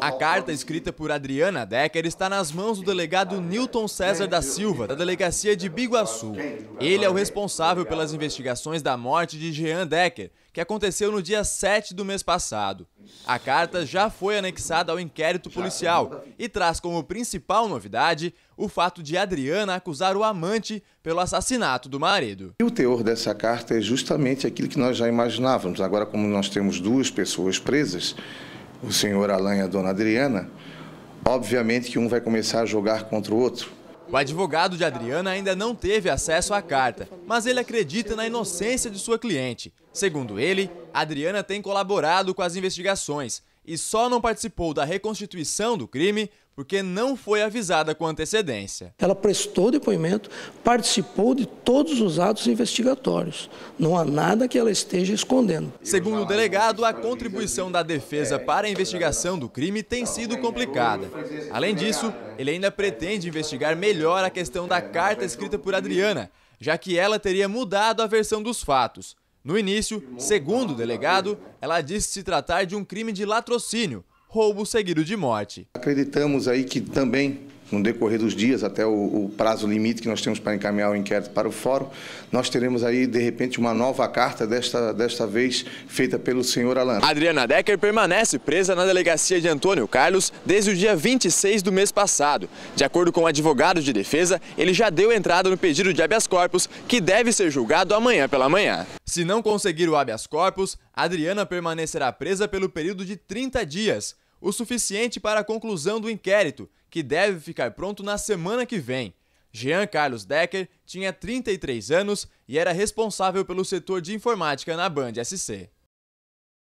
A carta escrita por Adriana Decker está nas mãos do delegado Newton César da Silva, da delegacia de Biguaçu. Ele é o responsável pelas investigações da morte de Jean Decker, que aconteceu no dia 7 do mês passado. A carta já foi anexada ao inquérito policial e traz como principal novidade o fato de Adriana acusar o amante pelo assassinato do marido. E o teor dessa carta é justamente aquilo que nós já imaginávamos. Agora, como nós temos duas pessoas presas, o senhor Alain e a dona Adriana, obviamente que um vai começar a jogar contra o outro. O advogado de Adriana ainda não teve acesso à carta, mas ele acredita na inocência de sua cliente. Segundo ele, Adriana tem colaborado com as investigações e só não participou da reconstituição do crime porque não foi avisada com antecedência. Ela prestou depoimento, participou de todos os atos investigatórios. Não há nada que ela esteja escondendo. Segundo o delegado, a contribuição da defesa para a investigação do crime tem sido complicada. Além disso, ele ainda pretende investigar melhor a questão da carta escrita por Adriana, já que ela teria mudado a versão dos fatos. No início, segundo o delegado, ela disse se tratar de um crime de latrocínio, roubo seguido de morte. Acreditamos aí que também no decorrer dos dias, até o, o, prazo limite que nós temos para encaminhar o inquérito para o fórum, nós teremos aí, de repente, uma nova carta, desta, desta vez feita pelo senhor Alan. Adriana Decker permanece presa na delegacia de Antônio Carlos desde o dia 26 do mês passado. De acordo com o advogado de defesa, ele já deu entrada no pedido de habeas corpus, que deve ser julgado amanhã pela manhã. Se não conseguir o habeas corpus, Adriana permanecerá presa pelo período de 30 dias o suficiente para a conclusão do inquérito, que deve ficar pronto na semana que vem. Jean Carlos Decker tinha 33 anos e era responsável pelo setor de informática na Band SC.